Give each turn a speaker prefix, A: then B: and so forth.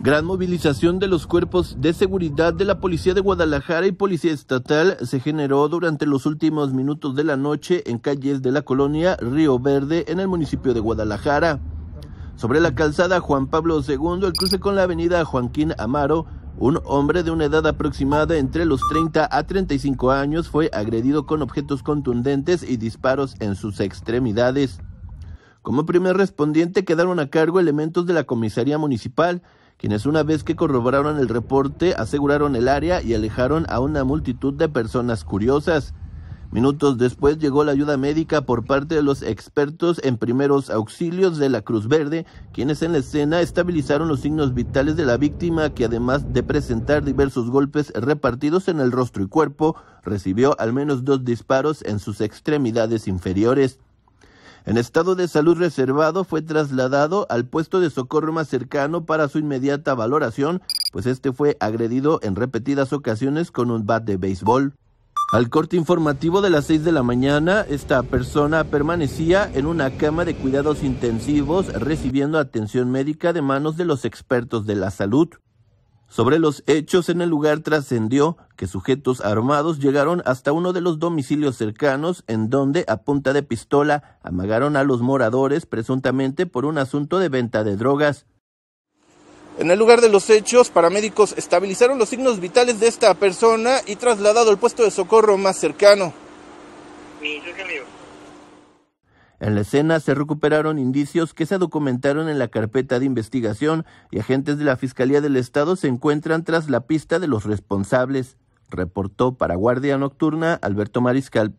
A: Gran movilización de los cuerpos de seguridad de la Policía de Guadalajara y Policía Estatal se generó durante los últimos minutos de la noche en calles de la colonia Río Verde en el municipio de Guadalajara. Sobre la calzada Juan Pablo II, el cruce con la avenida Joaquín Amaro, un hombre de una edad aproximada entre los 30 a 35 años fue agredido con objetos contundentes y disparos en sus extremidades. Como primer respondiente quedaron a cargo elementos de la comisaría municipal, quienes una vez que corroboraron el reporte aseguraron el área y alejaron a una multitud de personas curiosas. Minutos después llegó la ayuda médica por parte de los expertos en primeros auxilios de la Cruz Verde, quienes en la escena estabilizaron los signos vitales de la víctima que además de presentar diversos golpes repartidos en el rostro y cuerpo, recibió al menos dos disparos en sus extremidades inferiores. En estado de salud reservado fue trasladado al puesto de socorro más cercano para su inmediata valoración, pues este fue agredido en repetidas ocasiones con un bat de béisbol. Al corte informativo de las 6 de la mañana, esta persona permanecía en una cama de cuidados intensivos recibiendo atención médica de manos de los expertos de la salud. Sobre los hechos en el lugar trascendió que sujetos armados llegaron hasta uno de los domicilios cercanos en donde a punta de pistola amagaron a los moradores presuntamente por un asunto de venta de drogas. En el lugar de los hechos, paramédicos estabilizaron los signos vitales de esta persona y trasladado al puesto de socorro más cercano. En la escena se recuperaron indicios que se documentaron en la carpeta de investigación y agentes de la Fiscalía del Estado se encuentran tras la pista de los responsables, reportó para Guardia Nocturna Alberto Mariscal.